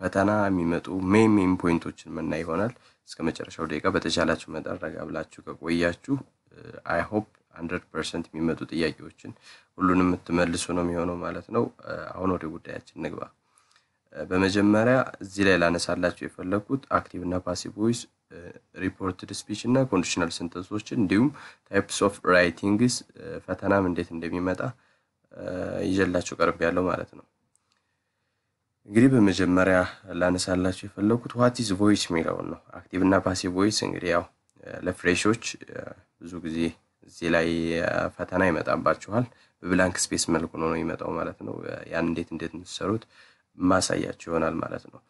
ፈተና የሚመጡ ሜን ሜን ፖይንቶችን የምናይ ይሆናል። እስከ መጨረሻው ደቂቃ በተቻላችሁ መጠን ብላችሁ ከቆያችሁ አይ ሆፕ ሀንድረድ ፐርሰንት የሚመጡ ጥያቄዎችን ሁሉንም የምትመልሱ ነው የሚሆነው ማለት ነው። አሁን ወደ ጉዳያችን ንግባ። በመጀመሪያ እዚህ ላይ ላነሳላችሁ የፈለግኩት አክቲቭ እና ፓሲቭ ቮይስ፣ ሪፖርትድ ስፒች እና ኮንዲሽናል ስንተንሶችን እንዲሁም ታይፕስ ኦፍ ራይቲንግስ ፈተናም እንዴት እንደሚመጣ ይጀላቸው ቀርብ ያለው ማለት ነው። እንግዲህ በመጀመሪያ ላነሳላቸው የፈለጉት ዋት ቮይስ የሚለውን ነው። አክቲቭ እና ፓሲቭ ቮይስ እንግዲህ ያው ለፍሬሾች ብዙ ጊዜ እዚህ ላይ ፈተና ይመጣባችኋል። በብላንክ ስፔስ መልኩ ነው የሚመጣው ማለት ነው። ያን እንዴት እንዴት የምትሰሩት ማሳያቸው ይሆናል ማለት ነው።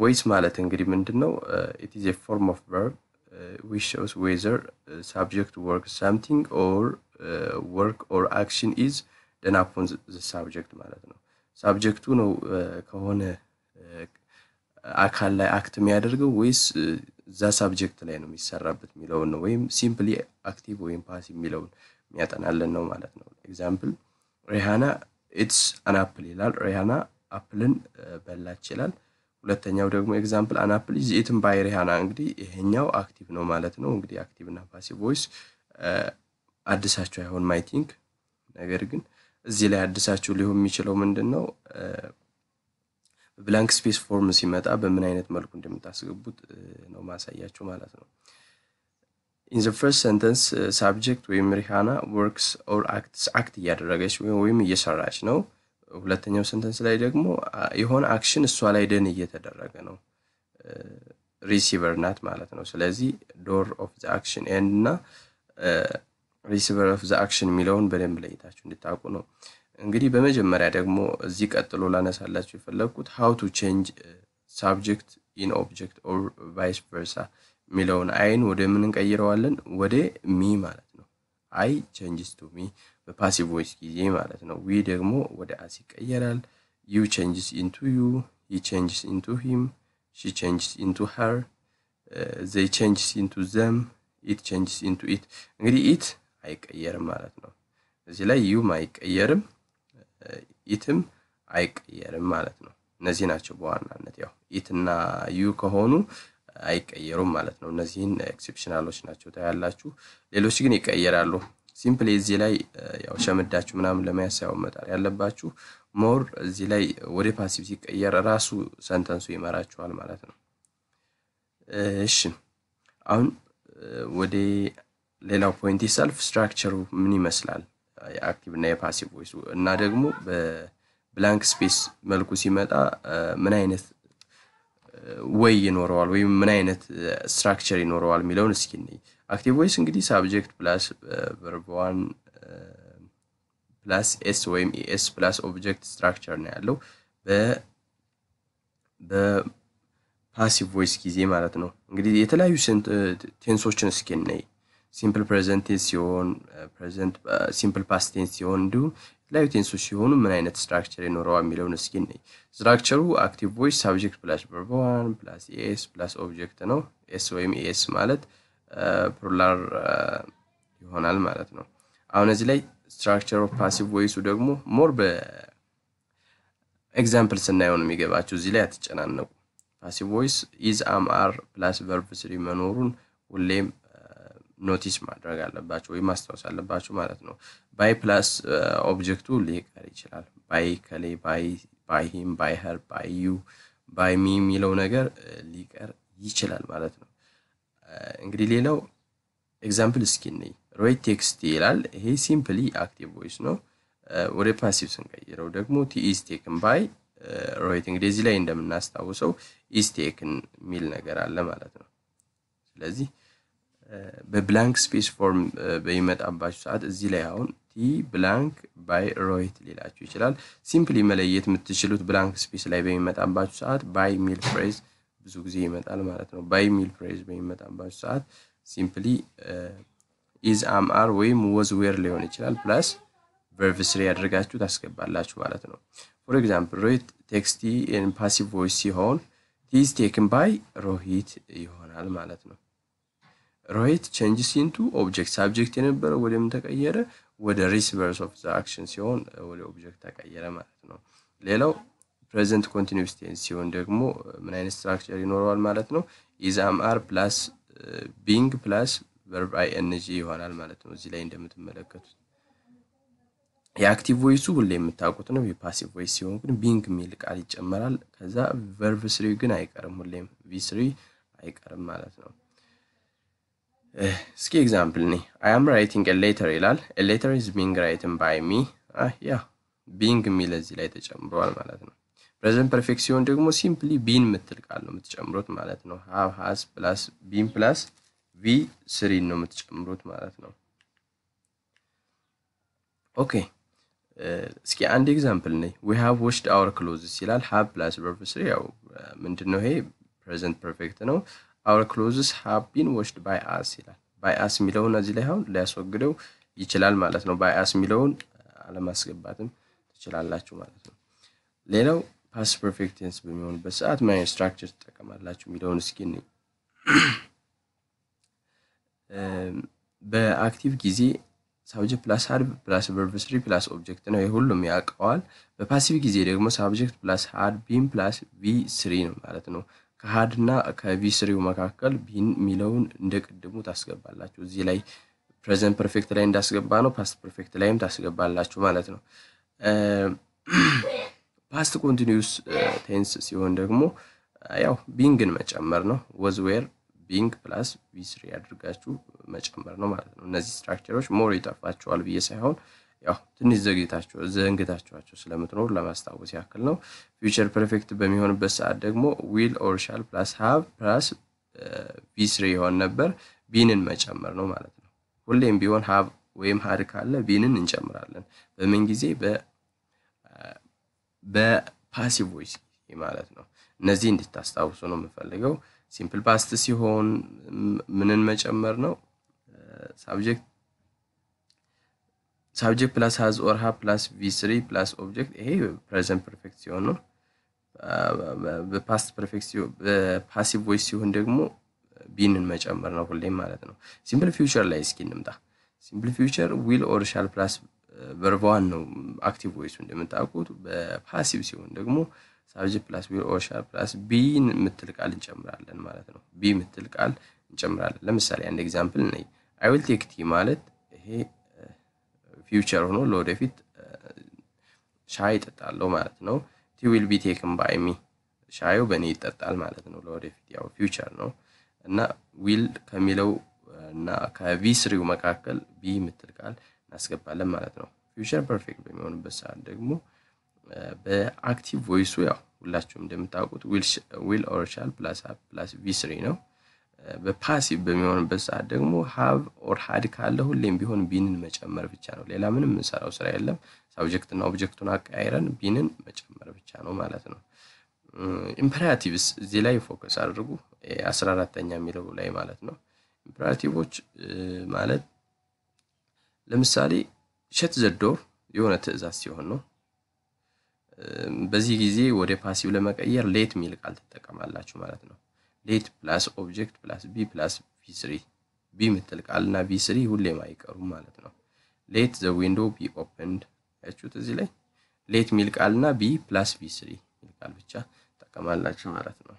ቮይስ ማለት እንግዲህ ምንድን ነው? ኢት ኢዝ ኤ ፎርም ኦፍ ቨርብ ዊች ሾውስ ዌዘር ሳብጀክት ወርክ ሳምቲንግ ኦር ወርክ ኦር አክሽን ኢዝ ደን አፖን ዘ ሳብጀክት ማለት ነው። ሳብጀክቱ ነው ከሆነ አካል ላይ አክት የሚያደርገው ወይስ እዛ ሳብጀክት ላይ ነው የሚሰራበት የሚለውን ነው ወይም ሲምፕሊ አክቲቭ ወይም ፓስ የሚለውን የሚያጠናለን ነው ማለት ነው ኤግዛምፕል ሪሃና ኢትስ አናፕል ይላል ሪሃና አፕልን በላች ይላል ሁለተኛው ደግሞ ኤግዛምፕል አናፕል ኢዝ ኢትን ባይ ሪሃና እንግዲህ ይሄኛው አክቲቭ ነው ማለት ነው እንግዲህ አክቲቭ እና ፓሲቭ ቮይስ አድሳቸው አይሆን ማይቲንክ ነገር ግን እዚህ ላይ አድሳችሁ ሊሆን የሚችለው ምንድን ነው ብላንክ ስፔስ ፎርም ሲመጣ በምን አይነት መልኩ እንደምታስገቡት ነው ማሳያችሁ ማለት ነው። ኢን ዘ ፈርስት ሰንተንስ ሳብጀክት ወይም ሪሃና ወርክስ ኦር አክት እያደረገች ወይም እየሰራች ነው። ሁለተኛው ሰንተንስ ላይ ደግሞ የሆነ አክሽን እሷ ላይ ደን እየተደረገ ነው። ሪሲቨር ናት ማለት ነው። ስለዚህ ዶር ኦፍ ዘ አክሽን ኤንድ እና ሪሲቨር ኦፍ ዘ አክሽን የሚለውን በደንብ ለይታችሁ እንድታውቁ ነው። እንግዲህ በመጀመሪያ ደግሞ እዚህ ቀጥሎ ላነሳላችሁ የፈለግኩት ሀው ቱ ቼንጅ ሳብጀክት ኢን ኦብጀክት ኦር ቫይስ ቨርሳ የሚለውን አይን ወደ ምን እንቀይረዋለን? ወደ ሚ ማለት ነው። አይ ቼንጅስ ቱ ሚ በፓሲቭ ቮይስ ጊዜ ማለት ነው። ዊ ደግሞ ወደ አስ ይቀየራል። ዩ ቼንጅስ ኢንቱ ዩ፣ ሂ ቼንጅስ ኢንቱ ሂም፣ ሺ ቼንጅስ ኢንቱ ሀር፣ ዘይ ቼንጅስ ኢንቱ ዘም፣ ኢት ቼንጅስ ኢንቱ ኢት እንግዲህ ኢት አይቀየርም ማለት ነው። እዚህ ላይ ዩም አይቀየርም፣ ኢትም አይቀየርም ማለት ነው። እነዚህ ናቸው በዋናነት ያው ኢትና ዩ ከሆኑ አይቀየሩም ማለት ነው። እነዚህን ኤክሴፕሽናሎች ናቸው ታያላችሁ። ሌሎች ግን ይቀየራሉ። ሲምፕሊ እዚህ ላይ ያው ሸምዳችሁ ምናምን ለመያዝ ሳይሆን መጣር ያለባችሁ ሞር እዚህ ላይ ወደ ፓሲቭ ሲቀየር ራሱ ሰንተንሱ ይመራችኋል ማለት ነው። እሺ አሁን ወደ ሌላው ፖይንት ሰልፍ ስትራክቸሩ ምን ይመስላል የአክቲቭ እና የፓሲቭ ቮይስ እና ደግሞ በብላንክ ስፔስ መልኩ ሲመጣ ምን አይነት ወይ ይኖረዋል ወይም ምን አይነት ስትራክቸር ይኖረዋል የሚለውን እስኪ አክቲቭ ቮይስ እንግዲህ ሳብጀክት ፕላስ ቨርቧን ፕላስ ኤስ ወይም ኤስ ፕላስ ኦብጀክት ስትራክቸር ነው ያለው በፓሲቭ ቮይስ ጊዜ ማለት ነው እንግዲህ የተለያዩ ቴንሶችን እስኪ ሲምፕል ፕሬዘንት ሲሆን ፕሬዘንት ሲምፕል ፓስት ቴንስ ሲሆን እንዲሁም የተለያዩ ቴንሶች ሲሆኑ ምን አይነት ስትራክቸር ይኖረዋል የሚለውን እስኪ እንይ። ስትራክቸሩ አክቲቭ ቮይስ ሳብጀክት ፕላስ ቨርብ ዋን ፕላስ ኤስ ፕላስ ኦብጀክት ነው። ኤስ ወይም ኤስ ማለት ፕሉራል uh, uh, ይሆናል ማለት ነው። አሁን እዚህ ላይ ስትራክቸር ኦፍ ፓሲቭ ቮይሱ ደግሞ ሞር በኤግዛምፕል ስናየው ነው የሚገባቸው። እዚህ ላይ አትጨናነቁ። ፓሲቭ ቮይስ ኢዝ አም አር ፕላስ ቨርብ ስሪ መኖሩን ሁሌም ኖቲስ ማድረግ አለባቸው ወይም ማስታወስ አለባቸው ማለት ነው። ባይ ፕላስ ኦብጀክቱ ሊቀር ይችላል። ባይ ከሌ፣ ባይ ባይ ሂም፣ ባይ ሀር፣ ባይ ዩ፣ ባይ ሚ የሚለው ነገር ሊቀር ይችላል ማለት ነው። እንግዲህ ሌላው ኤግዛምፕል እስኪ እንይ። ሮይ ቴክስት ይላል። ይሄ ሲምፕሊ አክቲቭ ቮይስ ነው። ወደ ፓሲቭ ስንቀይረው ደግሞ ቲኢስ ቴክን ባይ ሮይት። እንግዲህ እዚህ ላይ እንደምናስታውሰው ኢስቴክን የሚል ነገር አለ ማለት ነው። ስለዚህ በብላንክ ስፔስ ፎርም በሚመጣባችሁ ሰዓት እዚህ ላይ አሁን ቲ ብላንክ ባይ ሮይት ሊላችሁ ይችላል። ሲምፕሊ መለየት የምትችሉት ብላንክ ስፔስ ላይ በሚመጣባችሁ ሰዓት ባይ ሚል ፍሬዝ ብዙ ጊዜ ይመጣል ማለት ነው። ባይ ሚል ፍሬዝ በሚመጣባችሁ ሰዓት ሲምፕሊ ኢዝ አም አር ወይም ወዝ ዌር ሊሆን ይችላል ፕላስ ቨርቭ ስሪ ያደርጋችሁ ታስገባላችሁ ማለት ነው። ፎር ኤግዛምፕል ሮሂት ቴክስቲ ፓሲቭ ቮይስ ሲሆን ቲዝ ቴክን ባይ ሮሂት ይሆናል ማለት ነው። ራይት ቼንጅስ ኢንቱ ኦብጀክት ሳብጀክት የነበረው ወደምን ተቀየረ? ወደ ሪስቨርስ ኦፍ ዘ አክሽን ሲሆን ወደ ኦብጀክት ተቀየረ ማለት ነው። ሌላው ፕሬዘንት ኮንቲኒስ ቴንስ ሲሆን ደግሞ ምን አይነት ስትራክቸር ይኖረዋል ማለት ነው? ኢዝ አር ፕላስ ቢንግ ፕላስ ቨርብ አይ ኤንጂ ይሆናል ማለት ነው። እዚህ ላይ እንደምትመለከቱት የአክቲቭ ቮይሱ ሁሌ የምታውቁት ነው። የፓሲቭ ቮይስ ሲሆን ግን ቢንግ የሚል ቃል ይጨመራል። ከዛ ቨርብ ስሪ ግን አይቀርም፣ ሁሌም ቪ ስሪ አይቀርም ማለት ነው። እስኪ ኤግዛምፕል ኒ አያም ራይቲንግ ሌተር ይላል። ሌተር ኢዝ ቢንግ ራይትን ባይ ሚ። ያ ቢንግ የሚል እዚህ ላይ ተጨምሯል ማለት ነው። ፕሬዘንት ፐርፌክት ሲሆን ደግሞ ሲምፕሊ ቢን የምትል ቃል ነው የምትጨምሩት ማለት ነው። ሀብ ሀስ ፕላስ ቢን ፕላስ ቪ ስሪን ነው የምትጨምሩት ማለት ነው። ኦኬ eh, እስኪ አንድ ኤግዛምፕል ነ ዊ ሃቭ ወሽድ አወር ክሎዝስ ይላል። ሃብ ፕላስ ቨርብ ስሪ ያው ምንድን ነው ይሄ ፕሬዘንት ፐርፌክት ነው። አወር ክሎዝስ ሃብ ቢን ዎሽድ ባይ አስ ይላል። ባይ አስ የሚለውን እዚህ ላይ አሁን ሊያስወግደው ይችላል ማለት ነው። ባይ አስ የሚለውን አለማስገባትም ትችላላችሁ ማለት ነው። ሌላው ፓስ ፐርፌክት ቴንስ በሚሆንበት ሰዓት ምን ስትራክቸር ትጠቀማላችሁ የሚለውን እስኪ በአክቲቭ ጊዜ ሳብጀክት ፕላስ ሀርብ ፕላስ ቨርብ ስሪ ፕላስ ኦብጀክት ነው። የሁሉም ያውቀዋል። በፓሲቭ ጊዜ ደግሞ ሳብጀክት ፕላስ ሀርብ ቢን ፕላስ ቪ ስሪ ነው ማለት ነው። ከሀድና ከቪስሪው መካከል ቢን የሚለውን እንደ ቅድሙ ታስገባላችሁ። እዚህ ላይ ፕሬዘንት ፐርፌክት ላይ እንዳስገባ ነው ፓስት ፐርፌክት ላይም ታስገባላችሁ ማለት ነው። ፓስት ኮንቲኒዩስ ቴንስ ሲሆን ደግሞ ያው ቢንግን መጨመር ነው። ወዝ ዌር ቢንግ ፕላስ ቪስሪ አድርጋችሁ መጨመር ነው ማለት ነው። እነዚህ ስትራክቸሮች ሞር ይጠፋቸዋል ብዬ ሳይሆን ያው ትንሽ ዘግይታቸው ዘንግታቸኋቸው ስለምትኖር ለማስታወስ ያክል ነው። ፊውቸር ፐርፌክት በሚሆንበት ሰዓት ደግሞ ዊል ኦር ሻል ፕላስ ሃብ ፕላስ ቪስሪ ይሆን ነበር። ቢንን መጨመር ነው ማለት ነው። ሁሌም ቢሆን ሃብ ወይም ሀድ ካለ ቢንን እንጨምራለን። በምን ጊዜ uh, በፓሲቭ ቮይስ ማለት ነው። እነዚህ እንድታስታውሱ ነው የምፈልገው። ሲምፕል ፓስት ሲሆን ምንን መጨመር ነው? ሳብጀክት uh, ሳብጀክት ፕላስ ሀዝ ኦር ሀ ፕላስ ቪ ስሪ ፕላስ ኦብጀክት ይሄ ፕሬዘንት ፐርፌክት ሲሆን ነው። በፓስት ፐርፌክት በፓሲቭ ቮይስ ሲሆን ደግሞ ቢንን መጨመር ነው ሁሌም ማለት ነው። ሲምፕል ፊውቸር ላይ እስኪ እንምጣ። ሲምፕል ፊውቸር ዊል ኦር ሻል ፕላስ ቨርብ ነው አክቲቭ ቮይሱ እንደምታውቁት። በፓሲቭ ሲሆን ደግሞ ሳብጀክት ፕላስ ዊል ኦር ሻል ፕላስ ቢን የምትል ቃል እንጨምራለን ማለት ነው። ቢ የምትል ቃል እንጨምራለን። ለምሳሌ አንድ ኤግዛምፕል ነይ አይ ዊል ቴክ ቲ ማለት ይሄ ፊውቸር ሆኖ ለወደፊት ሻይ ይጠጣለው ማለት ነው። ቲ ዊል ቢ ቴክን ባይ ሚ ሻዩ በእኔ ይጠጣል ማለት ነው። ለወደፊት ያው ፊውቸር ነው እና ዊል ከሚለው እና ከቪ ስሪው መካከል ቢ የምትል ቃል እናስገባለን ማለት ነው። ፊውቸር ፐርፌክት በሚሆንበት ሰዓት ደግሞ በአክቲቭ ቮይሱ ያው ሁላችሁም እንደምታውቁት ዊል ኦር ሻል ፕላስ ፕላስ ቪ ስሪ ነው። በፓሲቭ በሚሆንበት ሰዓት ደግሞ ሀብ ኦር ሀድ ካለ ሁሌም ቢሆን ቢንን መጨመር ብቻ ነው። ሌላ ምንም የምንሰራው ስራ የለም። ሳብጀክትና ኦብጀክቱን አቀያይረን ቢንን መጨመር ብቻ ነው ማለት ነው። ኢምፐራቲቭስ እዚህ ላይ ፎከስ አድርጉ። አስራ አራተኛ የሚለው ላይ ማለት ነው። ኢምፐራቲቮች ማለት ለምሳሌ ሸት ዘዶ የሆነ ትዕዛዝ ሲሆን ነው። በዚህ ጊዜ ወደ ፓሲቭ ለመቀየር ሌት ሚል ቃል ትጠቀማላችሁ ማለት ነው። ሌት ፕላስ ኦብጀክት ፕላስ ቢ ፕላስ ቪስሪ ቢ ምትል ቃል እና ቪስሪ ሁሌም አይቀሩም ማለት ነው። ሌት ዘ ዊንዶ ቢ ኦፕንድ ያችሁት እዚህ ላይ ሌት ሚል ቃል እና ቢ ፕላስ ቪስሪ ሚል ቃል ብቻ ትጠቀማላችሁ ማለት ነው።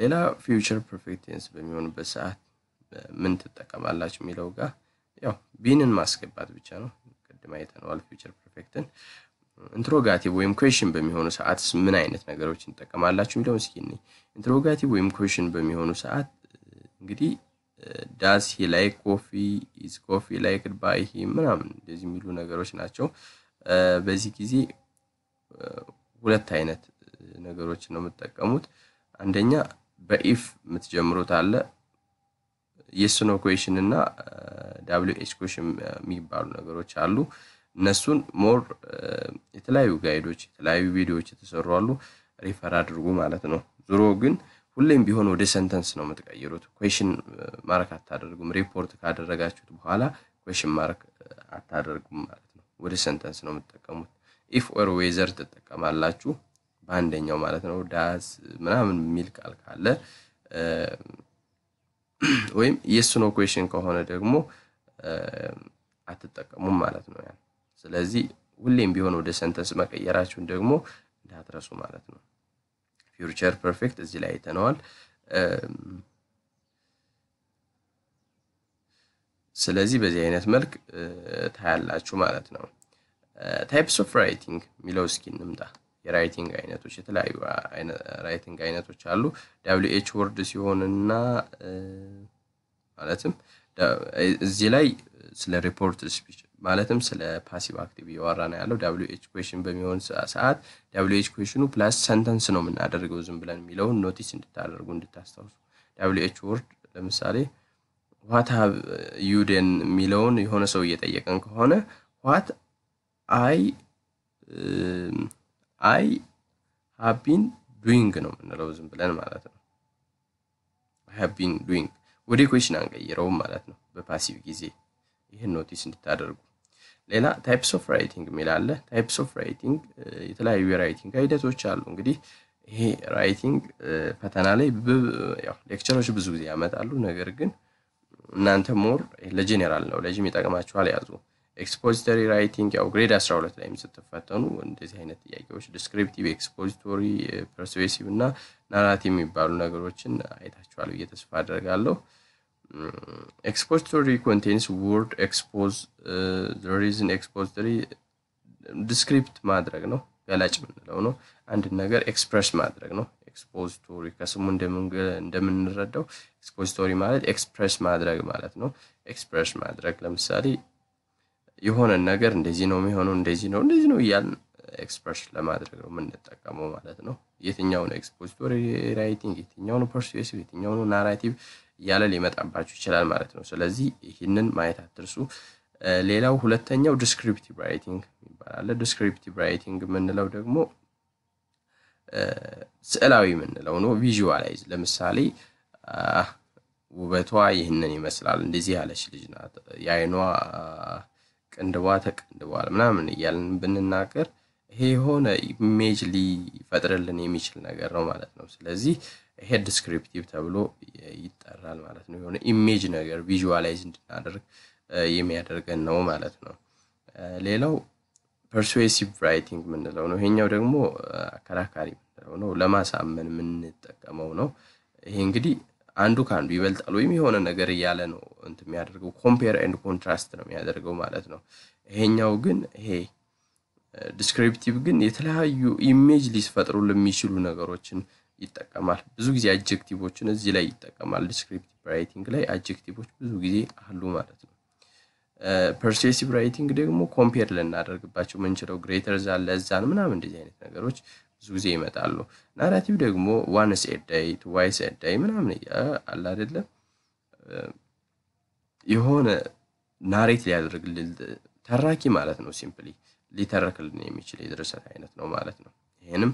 ሌላ ፊውቸር ፐርፌክት ቴንስ በሚሆንበት ሰዓት ምን ትጠቀማላችሁ የሚለው ጋር ያው ቢንን ማስገባት ብቻ ነው። ቅድም አይተነዋል ፊውቸር ፐርፌክትን ኢንትሮጋቲቭ ወይም ኩዌሽን በሚሆኑ ሰዓት ምን አይነት ነገሮች እንጠቀማላችሁ የሚለውን እስኪ እኔ ኢንትሮጋቲቭ ወይም ኩዌሽን በሚሆኑ ሰዓት እንግዲህ ዳስ ሂ ላይክ ኮፊ ኢዝ ኮፊ ላይክድ ባይ ሂ ምናምን እንደዚህ የሚሉ ነገሮች ናቸው። በዚህ ጊዜ ሁለት አይነት ነገሮችን ነው የምትጠቀሙት። አንደኛ በኢፍ የምትጀምሩት አለ የስኖ ኖ ኩዌሽን እና ዳብሊው ኤች ኩዌሽን የሚባሉ ነገሮች አሉ። እነሱን ሞር የተለያዩ ጋይዶች የተለያዩ ቪዲዮዎች የተሰሩ አሉ ሪፈር አድርጉ ማለት ነው። ዙሮ ግን ሁሌም ቢሆን ወደ ሰንተንስ ነው የምትቀይሩት። ኮሽን ማርክ አታደርጉም። ሪፖርት ካደረጋችሁት በኋላ ኮሽን ማርክ አታደርጉም ማለት ነው። ወደ ሰንተንስ ነው የምትጠቀሙት። ኢፍ ኦር ዌዘር ትጠቀማላችሁ በአንደኛው ማለት ነው። ዳዝ ምናምን የሚል ቃል ካለ ወይም የስ ኖ ኮሽን ከሆነ ደግሞ አትጠቀሙም ማለት ነው ያን ስለዚህ ሁሌም ቢሆን ወደ ሰንተንስ መቀየራችሁን ደግሞ እንዳትረሱ ማለት ነው። ፊውቸር ፐርፌክት እዚህ ላይ አይተነዋል። ስለዚህ በዚህ አይነት መልክ ታያላችሁ ማለት ነው። ታይፕስ ኦፍ ራይቲንግ የሚለው እስኪ እንምጣ። የራይቲንግ አይነቶች የተለያዩ ራይቲንግ አይነቶች አሉ። ች ኤች ወርድ ሲሆንና ማለትም እዚህ ላይ ስለ ሪፖርት ስፒች ማለትም ስለ ፓሲቭ አክቲቭ እያወራ ነው ያለው። ዳብሊው ኤች ኩዌሽን በሚሆን ሰዓት ዳብሊው ኤች ኩዌሽኑ ፕላስ ሰንተንስ ነው የምናደርገው ዝም ብለን የሚለውን ኖቲስ እንድታደርጉ እንድታስታውሱ። ዳብሊው ኤች ወርድ ለምሳሌ ዋት ሀብ ዩደን የሚለውን የሆነ ሰው እየጠየቀን ከሆነ ዋት አይ አይ ሀቢን ዱንግ ነው የምንለው ዝም ብለን ማለት ነው። ሀቢን ዱንግ ወደ ኩዌሽን አንቀይረውም ማለት ነው በፓሲቭ ጊዜ ይህን ኖቲስ እንድታደርጉ ሌላ ታይፕስ ኦፍ ራይቲንግ የሚል አለ። ታይፕስ ኦፍ ራይቲንግ የተለያዩ የራይቲንግ ሂደቶች አሉ። እንግዲህ ይሄ ራይቲንግ ፈተና ላይ ሌክቸሮች ብዙ ጊዜ ያመጣሉ። ነገር ግን እናንተ ሞር ለጄኔራል ነው ለጂም ይጠቅማችኋል ያዙ። ኤክስፖዚተሪ ራይቲንግ ያው ግሬድ 12 ላይ ስትፈተኑ እንደዚህ አይነት ጥያቄዎች ዲስክሪፕቲቭ፣ ኤክስፖዚቶሪ፣ ፐርስዌሲቭ እና ናራቲቭ የሚባሉ ነገሮችን አይታችኋል ብዬ ተስፋ አደርጋለሁ። Uh, expository ኮንቴንስ ወርድ ኤክስፖዝ ሪዝን ኤክስፖዝሪ ዲስክሪፕት ማድረግ ነው ገላጭ የምንለው ነው አንድን ነገር ኤክስፕረስ ማድረግ ነው ኤክስፖዚቶሪ ከስሙ እንደምንረዳው ኤክስፖዚቶሪ ማለት ኤክስፕረስ ማድረግ ማለት ነው ኤክስፕረስ ማድረግ ለምሳሌ የሆነን ነገር እንደዚህ ነው የሚሆነው እንደዚህ ነው እንደዚህ ነው እያልን ኤክስፕረስ ለማድረግ ነው የምንጠቀመው ማለት ነው የትኛው ነው ኤክስፖዚቶሪ ራይቲንግ የትኛው ነው ፐርሱዌሲቭ የትኛው ነው ናራቲቭ እያለ ሊመጣባችሁ ይችላል ማለት ነው። ስለዚህ ይህንን ማየት አትርሱ። ሌላው ሁለተኛው ዲስክሪፕቲቭ ራይቲንግ ይባላል። ዲስክሪፕቲቭ ራይቲንግ የምንለው ደግሞ ስዕላዊ የምንለው ነው። ቪዥዋላይዝ ለምሳሌ ውበቷ ይህንን ይመስላል፣ እንደዚህ ያለች ልጅ ናት፣ የአይኗ ቅንድቧ ተቀንድቧል ምናምን እያልን ብንናገር ይሄ የሆነ ኢሜጅ ሊፈጥርልን የሚችል ነገር ነው ማለት ነው። ስለዚህ ይሄ ዲስክሪፕቲቭ ተብሎ ይጠራል ማለት ነው። የሆነ ኢሜጅ ነገር ቪዥዋላይዝ እንድናደርግ የሚያደርገን ነው ማለት ነው። ሌላው ፐርስዌሲቭ ራይቲንግ የምንለው ነው። ይሄኛው ደግሞ አከራካሪ የምንለው ነው፣ ለማሳመን የምንጠቀመው ነው። ይሄ እንግዲህ አንዱ ከአንዱ ይበልጣል ወይም የሆነ ነገር እያለ ነው እንት የሚያደርገው ኮምፔር ኤንድ ኮንትራስት ነው የሚያደርገው ማለት ነው። ይሄኛው ግን ይሄ ዲስክሪፕቲቭ ግን የተለያዩ ኢሜጅ ሊስፈጥሩ የሚችሉ ነገሮችን ይጠቀማል። ብዙ ጊዜ አጀክቲቮችን እዚህ ላይ ይጠቀማል። ዲስክሪፕቲቭ ራይቲንግ ላይ አጀክቲቮች ብዙ ጊዜ አሉ ማለት ነው። ፐርሴሲቭ ራይቲንግ ደግሞ ኮምፔር ልናደርግባቸው ምንችለው ግሬተር ዛን ለዛን ምናምን እንደዚህ አይነት ነገሮች ብዙ ጊዜ ይመጣሉ። ናራቲቭ ደግሞ ዋንስ ኤዳይ ትዋይስ ኤዳይ ምናምን አለ አይደለም የሆነ ናሬት ሊያደርግልን ተራኪ ማለት ነው። ሲምፕሊ ሊተረክልን የሚችል የድርሰት አይነት ነው ማለት ነው። ይህንም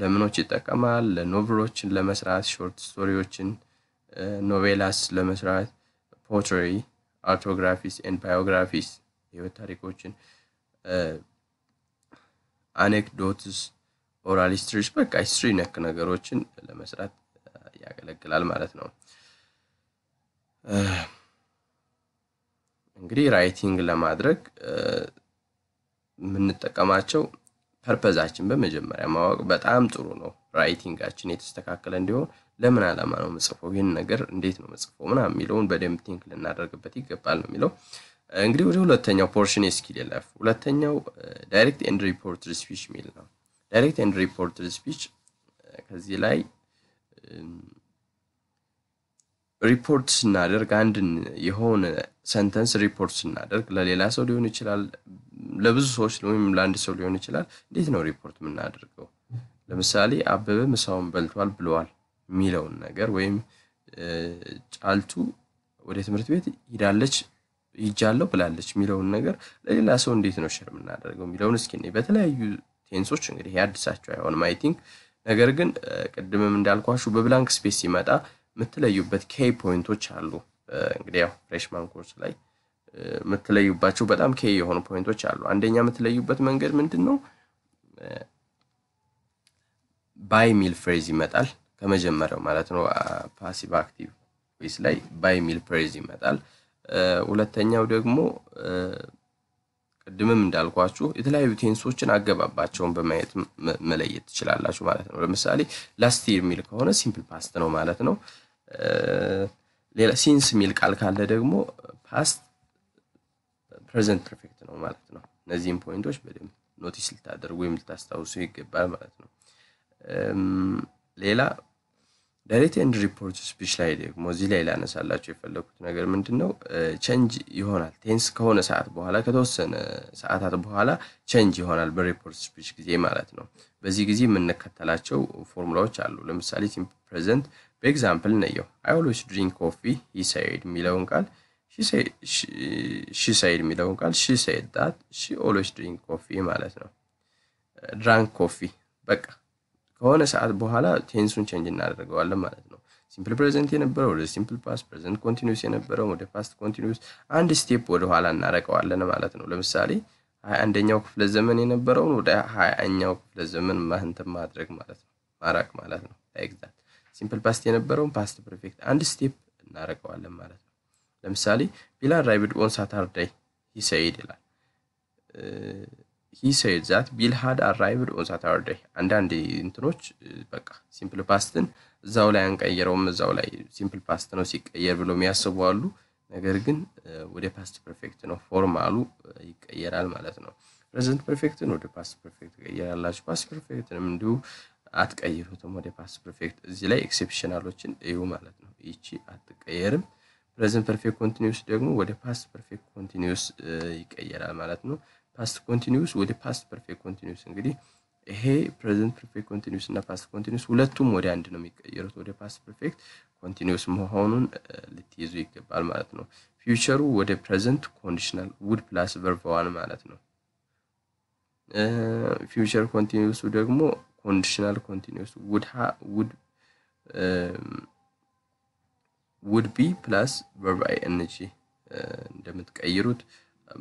ለምኖች ይጠቀማል። ለኖቭሎችን ለመስራት፣ ሾርት ስቶሪዎችን፣ ኖቬላስ ለመስራት፣ ፖትሪ፣ አርቶግራፊስ ን ባዮግራፊስ የህይወት ታሪኮችን፣ አኔክዶትስ፣ ኦራል በቃ ስትሪ ነክ ነገሮችን ለመስራት ያገለግላል ማለት ነው። እንግዲህ ራይቲንግ ለማድረግ የምንጠቀማቸው ፐርፐዛችን በመጀመሪያ ማወቅ በጣም ጥሩ ነው። ራይቲንጋችን የተስተካከለ እንዲሆን ለምን ዓላማ ነው መጽፈው ይህን ነገር እንዴት ነው መጽፈው ምና የሚለውን በደንብ ቲንክ ልናደርግበት ይገባል ነው የሚለው። እንግዲህ ወደ ሁለተኛው ፖርሽን የስኪል የለፍ። ሁለተኛው ዳይሬክት ኤንድ ሪፖርት ስፒች የሚል ነው። ዳይሬክት ኤንድ ሪፖርት ስፒች ከዚህ ላይ ሪፖርት ስናደርግ አንድን የሆነ ሰንተንስ ሪፖርት ስናደርግ ለሌላ ሰው ሊሆን ይችላል፣ ለብዙ ሰዎች ወይም ለአንድ ሰው ሊሆን ይችላል። እንዴት ነው ሪፖርት የምናደርገው? ለምሳሌ አበበ ምሳውን በልቷል ብለዋል የሚለውን ነገር ወይም ጫልቱ ወደ ትምህርት ቤት ሄዳለች ይጃለው ብላለች የሚለውን ነገር ለሌላ ሰው እንዴት ነው ሽር የምናደርገው የሚለውን እስኪ በተለያዩ ቴንሶች እንግዲህ ያድሳቸው አይሆንም አይ ቲንክ። ነገር ግን ቅድምም እንዳልኳችሁ በብላንክ ስፔስ ሲመጣ የምትለዩበት ኬይ ፖይንቶች አሉ። እንግዲህ ያው ፍሬሽማን ኮርስ ላይ የምትለዩባቸው በጣም ኬ የሆኑ ፖይንቶች አሉ። አንደኛ የምትለዩበት መንገድ ምንድን ነው? ባይ ሚል ፍሬዝ ይመጣል ከመጀመሪያው ማለት ነው። ፓሲቭ አክቲቭ ቮይስ ላይ ባይ ሚል ፍሬዝ ይመጣል። ሁለተኛው ደግሞ ቅድምም እንዳልኳችሁ የተለያዩ ቴንሶችን አገባባቸውን በማየት መለየት ትችላላችሁ ማለት ነው። ለምሳሌ ላስት የሚል ከሆነ ሲምፕል ፓስት ነው ማለት ነው። ሌላ ሲንስ የሚል ቃል ካለ ደግሞ ፓስት ፕሬዘንት ፐርፌክት ነው ማለት ነው። እነዚህም ፖይንቶች በደንብ ኖቲስ ልታደርጉ ወይም ልታስታውሱ ይገባል ማለት ነው። ሌላ ዳይሬክት ኤንድ ሪፖርት ስፒች ላይ ደግሞ እዚህ ላይ ላነሳላቸው የፈለኩት ነገር ምንድን ነው፣ ቸንጅ ይሆናል። ቴንስ ከሆነ ሰዓት በኋላ ከተወሰነ ሰዓታት በኋላ ቸንጅ ይሆናል በሪፖርት ስፒች ጊዜ ማለት ነው። በዚህ ጊዜ የምንከተላቸው ፎርሙላዎች አሉ። ለምሳሌ ሲምፕል ፕሬዘንት በኤግዛምፕል ነየው አይ ኦልዌስ ድሪንክ ኮፊ ሂ ሳይድ የሚለውን ቃል ሺ ሳይድ የሚለውን ቃል ሺ ሳይድ ዳት ሺ ኦልዌስ ድሪንክ ኮፊ ማለት ነው። ድራንክ ኮፊ በቃ ከሆነ ሰዓት በኋላ ቴንሱን ቼንጅ እናደርገዋለን ማለት ነው። ሲምፕል ፕሬዘንት የነበረው ወደ ሲምፕል ፓስት፣ ፕሬዘንት ኮንቲኒስ የነበረው ወደ ፓስት ኮንቲኒስ፣ አንድ ስቴፕ ወደኋላ እናረቀዋለን ማለት ነው። ለምሳሌ ሀያ አንደኛው ክፍለ ዘመን የነበረውን ወደ ሀያኛው ክፍለ ዘመን ማህንትን ማድረግ ማለት ነው ማራቅ ማለት ነው። ኤግዛክት ሲምፕል ፓስት የነበረውን ፓስት ፐርፌክት አንድ ስቴፕ እናደርገዋለን ማለት ነው። ለምሳሌ ቢላ ራይብድ ኦን ሳታርዳይ ሂሰይድ ይላል። ሂሰይድ ዛት ቢል ሃድ አራይቭድ ኦን ሳታርዳይ። አንዳንድ እንትኖች በቃ ሲምፕል ፓስትን እዛው ላይ አንቀይረውም፣ እዛው ላይ ሲምፕል ፓስት ነው ሲቀየር ብሎ የሚያስቡ አሉ። ነገር ግን ወደ ፓስት ፐርፌክት ነው ፎርማሉ ይቀየራል ማለት ነው። ፕሬዘንት ፐርፌክትን ወደ ፓስት ፐርፌክት ትቀይራላችሁ። ፓስት ፐርፌክትንም እንዲሁ አትቀይሩትም ወደ ፓስት ፐርፌክት። እዚህ ላይ ኤክሴፕሽናሎችን እዩ ማለት ነው። ይቺ አትቀየርም። ፕሬዘንት ፐርፌክት ኮንቲኒውስ ደግሞ ወደ ፓስት ፐርፌክት ኮንቲኒውስ ይቀየራል ማለት ነው። ፓስት ኮንቲኒውስ ወደ ፓስት ፐርፌክት ኮንቲኒውስ እንግዲህ ይሄ ፕሬዘንት ፐርፌክት ኮንቲኒውስ እና ፓስት ኮንቲኒውስ ሁለቱም ወደ አንድ ነው የሚቀየሩት ወደ ፓስት ፐርፌክት ኮንቲኒስ መሆኑን ልትይዙ ይገባል ማለት ነው። ፊውቸሩ ወደ ፕሬዘንት ኮንዲሽናል ውድ ፕላስ ቨርቫዋን ማለት ነው። ፊውቸር ኮንቲኒስ ደግሞ ኮንዲሽናል ኮንቲኒስ ውድ ውድ ቢ ፕላስ ቨርቫይ እንጂ ጂ እንደምትቀይሩት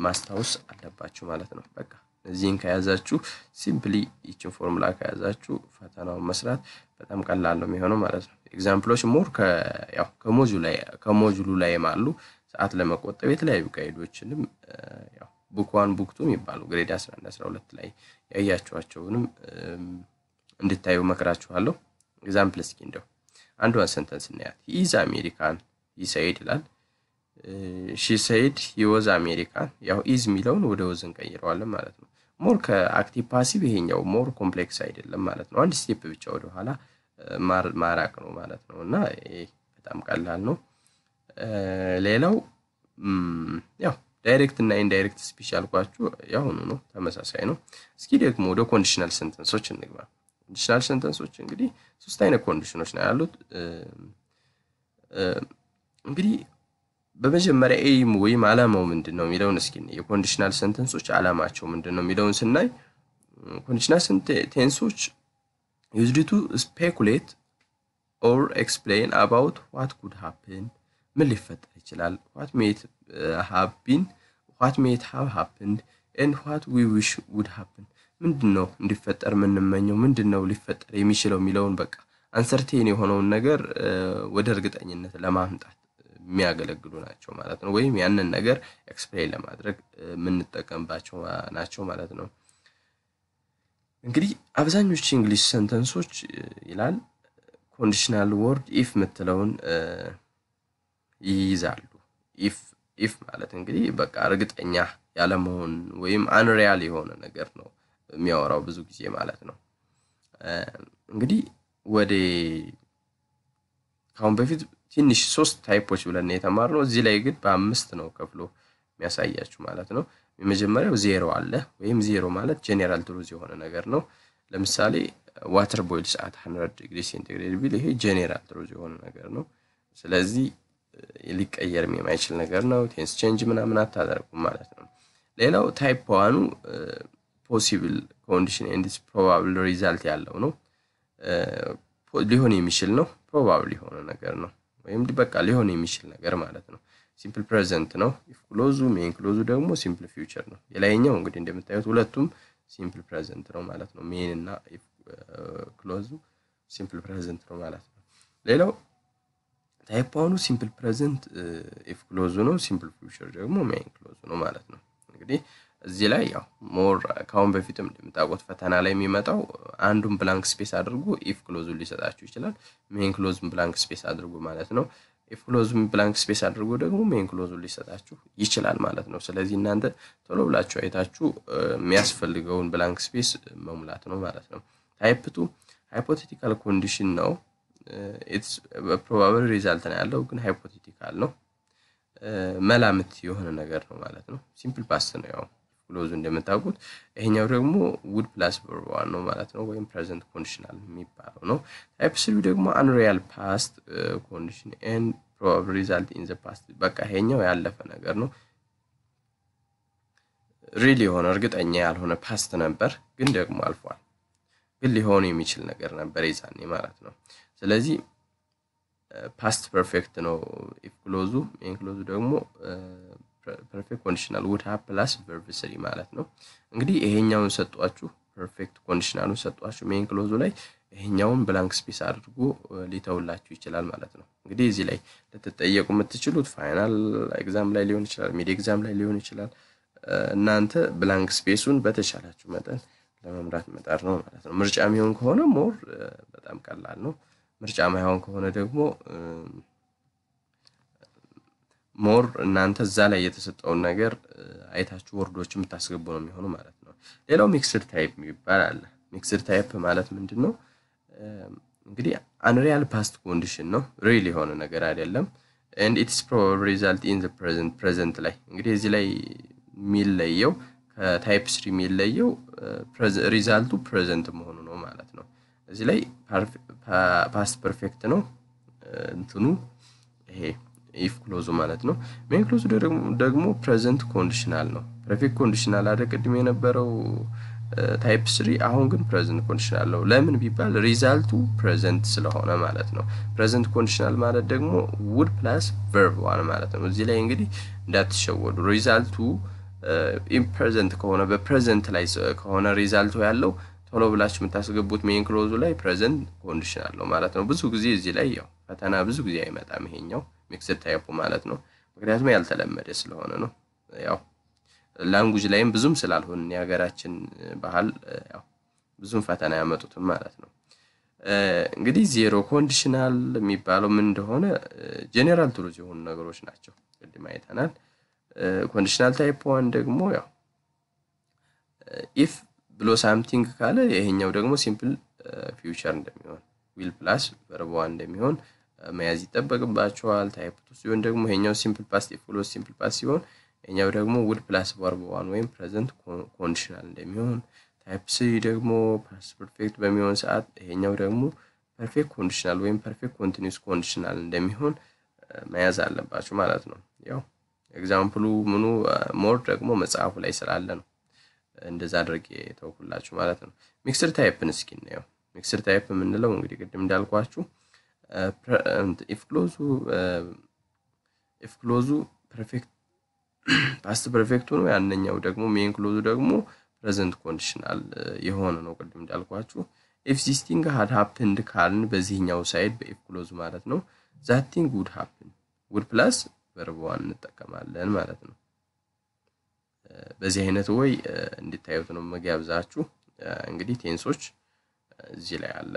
ማስታወስ አለባችሁ ማለት ነው። በቃ እዚህን ከያዛችሁ ሲምፕሊ ይችን ፎርሙላ ከያዛችሁ ፈተናውን መስራት በጣም ቀላል ነው የሚሆነው ማለት ነው። ኤግዛምፕሎች ሞር ከሞጁሉ ላይም አሉ። ሰዓት ለመቆጠብ የተለያዩ ጋይዶችንም ቡክዋን ቡክቱ የሚባሉ ግሬድ 11 12 ላይ ያያችኋቸውንም እንድታዩ መክራችኋለሁ። ኤግዛምፕል እስኪ እንደው አንዷን ሰንተንስ እናያት። ኢዝ አሜሪካን ይሰይድ ይላል። ሺ ሰይድ ይወዝ አሜሪካን። ያው ኢዝ የሚለውን ወደ ወዝ እንቀይረዋለን ማለት ነው። ሞር ከአክቲቭ ፓሲቭ ይሄኛው ሞር ኮምፕሌክስ አይደለም ማለት ነው። አንድ ስቴፕ ብቻ ወደኋላ ማራቅ ነው ማለት ነው እና በጣም ቀላል ነው። ሌላው ያው ዳይሬክት እና ኢንዳይሬክት ስፒች ያልኳችሁ ያሁኑ ነው፣ ተመሳሳይ ነው። እስኪ ደግሞ ወደ ኮንዲሽናል ሰንተንሶች እንግባ። ኮንዲሽናል ሰንተንሶች እንግዲህ ሶስት አይነት ኮንዲሽኖች ነው ያሉት። እንግዲህ በመጀመሪያ ኤይም ወይም አላማው ምንድን ነው የሚለውን እስኪ የኮንዲሽናል ሰንተንሶች አላማቸው ምንድን ነው የሚለውን ስናይ ኮንዲሽናል ሴንቴንሶች used to speculate or explain about what could happen ምን ሊፈጠር ይችላል what may it have been what may it have happened and what we wish would happen ምንድን ነው እንዲፈጠር የምንመኘው ምንድን ነው ሊፈጠር የሚችለው የሚለውን በቃ አንሰርቴን የሆነውን ነገር ወደ እርግጠኝነት ለማምጣት የሚያገለግሉ ናቸው ማለት ነው። ወይም ያንን ነገር ኤክስፕሌን ለማድረግ የምንጠቀምባቸው ናቸው ማለት ነው። እንግዲህ አብዛኞቹ እንግሊሽ ሰንተንሶች ይላል ኮንዲሽናል ወርድ ኢፍ የምትለውን ይይዛሉ። ኢፍ ማለት እንግዲህ በቃ እርግጠኛ ያለመሆን ወይም አንሪያል የሆነ ነገር ነው የሚያወራው ብዙ ጊዜ ማለት ነው። እንግዲህ ወደ ከአሁን በፊት ትንሽ ሶስት ታይፖች ብለን የተማርነው እዚህ ላይ ግን በአምስት ነው ከፍሎ የሚያሳያችሁ ማለት ነው። የመጀመሪያው ዜሮ አለ ወይም ዜሮ ማለት ጄኔራል ትሩዝ የሆነ ነገር ነው ለምሳሌ ዋተር ቦይል ሰዓት 100 ዲግሪ ሴንቲግሬድ ቢል ይሄ ጄኔራል ትሩዝ የሆነ ነገር ነው ስለዚህ ሊቀየርም የማይችል ነገር ነው ቴንስ ቼንጅ ምናምን አታደርጉም ማለት ነው ሌላው ታይፕ ዋኑ ፖሲብል ኮንዲሽን ኤንድ ፕሮባብል ሪዛልት ያለው ነው ሊሆን የሚችል ነው ፕሮባብል የሆነ ነገር ነው ወይም በቃ ሊሆን የሚችል ነገር ማለት ነው ሲምፕል ፕሬዘንት ነው። ኢፍ ክሎዙ ሜን ክሎዙ ደግሞ ሲምፕል ፊውቸር ነው። የላይኛው እንግዲህ እንደምታዩት ሁለቱም ሲምፕል ፕሬዘንት ነው ማለት ነው። ሜን እና ኢፍ ክሎዙ ሲምፕል ፕሬዘንት ነው ማለት ነው። ሌላው ታይፕ ዋኑ ሲምፕል ፕሬዘንት ኢፍ ክሎዙ ነው። ሲምፕል ፊውቸር ደግሞ ሜን ክሎዙ ነው ማለት ነው። እንግዲህ እዚህ ላይ ያው ሞር ከአሁን በፊትም እንደምታውቁት ፈተና ላይ የሚመጣው አንዱን ብላንክ ስፔስ አድርጎ ኢፍ ክሎዙን ሊሰጣችሁ ይችላል። ሜን ክሎዝን ብላንክ ስፔስ አድርጎ ማለት ነው። የክሎዙን ብላንክ ስፔስ አድርጎ ደግሞ ሜን ክሎዙን ሊሰጣችሁ ይችላል ማለት ነው። ስለዚህ እናንተ ቶሎ ብላችሁ አይታችሁ የሚያስፈልገውን ብላንክ ስፔስ መሙላት ነው ማለት ነው። ታይፕ ቱ ሃይፖቴቲካል ኮንዲሽን ነው። ፕሮባብል ሪዛልት ነው ያለው፣ ግን ሃይፖቴቲካል ነው። መላምት የሆነ ነገር ነው ማለት ነው። ሲምፕል ፓስት ነው ያው ክሎዙ እንደምታውቁት። ይሄኛው ደግሞ ውድ ፕላስ ቨርቧል ነው ማለት ነው፣ ወይም ፕሬዘንት ኮንዲሽናል የሚባለው ነው። ታይፕ ስሪ ደግሞ አንሪያል ፓስት ኮንዲሽን ኤንድ ፕሮባብል ሪዛልት ኢን ዘ ፓስት። በቃ ይሄኛው ያለፈ ነገር ነው። ሪል የሆነ እርግጠኛ ያልሆነ ፓስት ነበር፣ ግን ደግሞ አልፏል። ግን ሊሆን የሚችል ነገር ነበር የዛኔ ማለት ነው። ስለዚህ ፓስት uh, ፐርፌክት ነው ኢፍ ክሎዙ። ይህን ክሎዙ ደግሞ uh, ፐርፌክት ኮንዲሽናል ውድ ሃብ ፕላስ ቨርብ ስሪ ማለት ነው። እንግዲህ ይሄኛውን ሰጧችሁ፣ ፐርፌክት ኮንዲሽናሉን ሰጧችሁ። ሜን ክሎዙ ላይ ይሄኛውን ብላንክ ስፔስ አድርጎ uh, ሊተውላችሁ ይችላል ማለት ነው። እንግዲህ እዚህ ላይ ልትጠየቁ የምትችሉት ፋይናል ኤግዛም ላይ ሊሆን ይችላል፣ ሚድ ኤግዛም ላይ ሊሆን ይችላል። uh, እናንተ ብላንክ ስፔሱን በተቻላችሁ መጠን ለመምራት መጣር ነው ማለት ነው። ምርጫ የሚሆን ከሆነ ሞር uh, በጣም ቀላል ነው። ምርጫ ማይሆን ከሆነ ደግሞ um, ሞር እናንተ እዛ ላይ የተሰጠውን ነገር አይታችሁ ወርዶች የምታስገቡ ነው የሚሆኑ ማለት ነው። ሌላው ሚክስድ ታይፕ የሚባል አለ። ሚክስድ ታይፕ ማለት ምንድን ነው? እንግዲህ አንሪያል ፓስት ኮንዲሽን ነው፣ ሪል የሆነ ነገር አይደለም። ኤንድ ኢትስ ፕሮባብል ሪዛልት ኢን ፕሬዘንት ፕሬዘንት ላይ እንግዲህ እዚህ ላይ የሚለየው ከታይፕ ስሪ የሚለየው ሪዛልቱ ፕሬዘንት መሆኑ ነው ማለት ነው። እዚህ ላይ ፓስት ፐርፌክት ነው እንትኑ ይሄ ኢፍ ክሎዙ ማለት ነው። ሜን ክሎዙ ደግሞ ፕሬዘንት ኮንዲሽናል ነው። ፕሬፌክት ኮንዲሽናል አደ ቅድም የነበረው ታይፕ ስሪ አሁን ግን ፕሬዘንት ኮንዲሽናል ነው። ለምን ቢባል ሪዛልቱ ፕሬዘንት ስለሆነ ማለት ነው። ፕሬዘንት ኮንዲሽናል ማለት ደግሞ ውድ ፕላስ ቨርብ ዋን ማለት ነው። እዚህ ላይ እንግዲህ እንዳትሸወዱ ሪዛልቱ ኢምፕሬዘንት ከሆነ በፕሬዘንት ላይ ከሆነ ሪዛልቱ ያለው ቶሎ ብላችሁ የምታስገቡት ሜን ክሎዙ ላይ ፕሬዘንት ኮንዲሽናል ነው ማለት ነው። ብዙ ጊዜ እዚህ ላይ ያው ፈተና ብዙ ጊዜ አይመጣም ይሄኛው ሚክስድ ታይፕ ማለት ነው። ምክንያቱም ያልተለመደ ስለሆነ ነው። ያው ላንጉጅ ላይም ብዙም ስላልሆን የሀገራችን ባህል ያው ብዙም ፈተና ያመጡትም ማለት ነው። እንግዲህ ዜሮ ኮንዲሽናል የሚባለው ምን እንደሆነ ጄኔራል ትሩዝ የሆኑ ነገሮች ናቸው። ቅድም አይተናል። ኮንዲሽናል ታይፕ ዋን ደግሞ ያው ኢፍ ብሎ ሳምቲንግ ካለ ይሄኛው ደግሞ ሲምፕል ፊውቸር እንደሚሆን ዊል ፕላስ ቨርብ ዋን እንደሚሆን መያዝ ይጠበቅባቸዋል። ታይፕ ቱ ሲሆን ደግሞ ይሄኛው ሲምፕል ፓስት የፎሎስ ሲምፕል ፓስት ሲሆን ይሄኛው ደግሞ ውድ ፕላስ ቨርብ ዋን ወይም ፕሬዘንት ኮንዲሽናል እንደሚሆን፣ ታይፕ ሲ ደግሞ ፓስት ፐርፌክት በሚሆን ሰዓት ይሄኛው ደግሞ ፐርፌክት ኮንዲሽናል ወይም ፐርፌክት ኮንቲኒስ ኮንዲሽናል እንደሚሆን መያዝ አለባቸው ማለት ነው። ያው ኤግዛምፕሉ ምኑ ሞር ደግሞ መጽሐፉ ላይ ስላለ ነው እንደዛ አድርጌ ተውኩላችሁ ማለት ነው። ሚክስድ ታይፕን እስኪ እናየው። ሚክስድ ታይፕ የምንለው እንግዲህ ቅድም እንዳልኳችሁ ኢፍ ክሎዙ ፐርፌክት ፓስት ፐርፌክቱ ነው። ያንኛው ደግሞ ሜን ክሎዙ ደግሞ ፕሬዘንት ኮንዲሽናል የሆነ ነው። ቅድም እንዳልኳችሁ ኢፍ ዚስቲንግ ሀድ ሀፕንድ ካልን በዚህኛው ሳይድ በኢፍ ክሎዙ ማለት ነው። ዛቲንግ ውድ ሀፕን ውድ ፕላስ በርበዋን እንጠቀማለን ማለት ነው። በዚህ አይነት ወይ እንድታዩት ነው መጋብዛችሁ። እንግዲህ ቴንሶች እዚህ ላይ አለ።